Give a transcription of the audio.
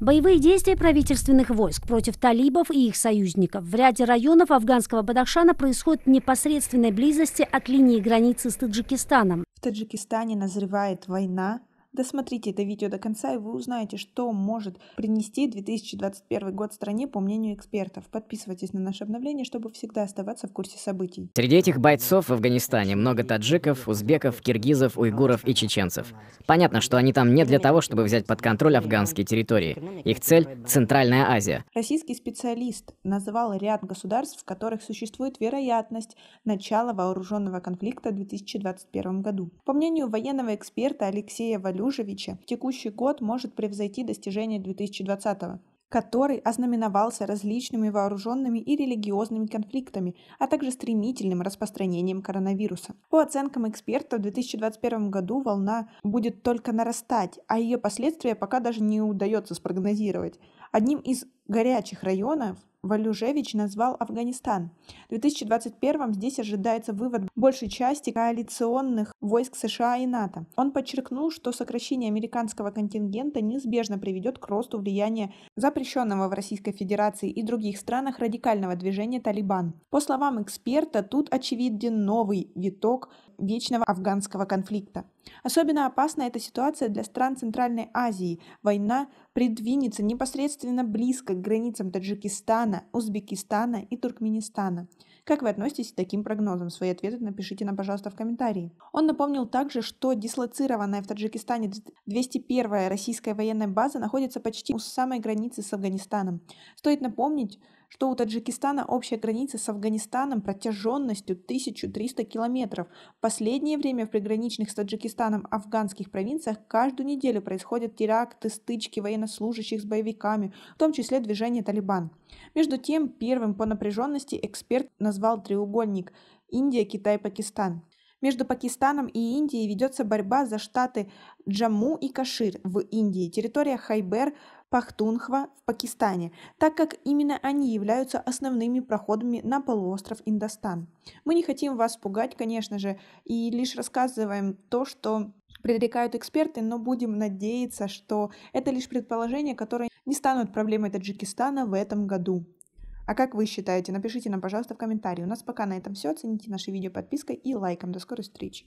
Боевые действия правительственных войск против талибов и их союзников в ряде районов афганского Бадахшана происходят в непосредственной близости от линии границы с Таджикистаном. В Таджикистане назревает война Досмотрите это видео до конца, и вы узнаете, что может принести 2021 год стране, по мнению экспертов. Подписывайтесь на наши обновления, чтобы всегда оставаться в курсе событий. Среди этих бойцов в Афганистане много таджиков, узбеков, киргизов, уйгуров и чеченцев. Понятно, что они там не для того, чтобы взять под контроль афганские территории. Их цель – Центральная Азия. Российский специалист назвал ряд государств, в которых существует вероятность начала вооруженного конфликта в 2021 году. По мнению военного эксперта Алексея Валю, Южевича, текущий год может превзойти достижение 2020 года который ознаменовался различными вооруженными и религиозными конфликтами, а также стремительным распространением коронавируса. По оценкам экспертов, в 2021 году волна будет только нарастать, а ее последствия пока даже не удается спрогнозировать. Одним из горячих районов Валюжевич назвал Афганистан. В 2021 м здесь ожидается вывод большей части коалиционных войск США и НАТО. Он подчеркнул, что сокращение американского контингента неизбежно приведет к росту влияния запрещенного в Российской Федерации и других странах радикального движения «Талибан». По словам эксперта, тут очевиден новый виток вечного афганского конфликта. Особенно опасна эта ситуация для стран Центральной Азии. Война придвинется непосредственно близко к границам Таджикистана, Узбекистана и Туркменистана. Как вы относитесь к таким прогнозам? Свои ответы напишите нам, пожалуйста, в комментарии. Он напомнил также, что дислоцированная в Таджикистане 201-я российская военная база находится почти у самой границы с Афганистаном. Стоит напомнить, что у Таджикистана общая граница с Афганистаном протяженностью 1300 километров. В последнее время в приграничных с Таджикистаном афганских провинциях каждую неделю происходят теракты, стычки военнослужащих с боевиками, в том числе движение «Талибан». Между тем, первым по напряженности эксперт назвал треугольник Индия, Китай, Пакистан. Между Пакистаном и Индией ведется борьба за штаты Джамму и Кашир в Индии, территория Хайбер Пахтунхва в Пакистане, так как именно они являются основными проходами на полуостров Индостан. Мы не хотим вас пугать, конечно же, и лишь рассказываем то, что предрекают эксперты, но будем надеяться, что это лишь предположения, которые не станут проблемой Таджикистана в этом году. А как вы считаете? Напишите нам, пожалуйста, в комментарии. У нас пока на этом все. Оцените наше видео подпиской и лайком. До скорой встречи!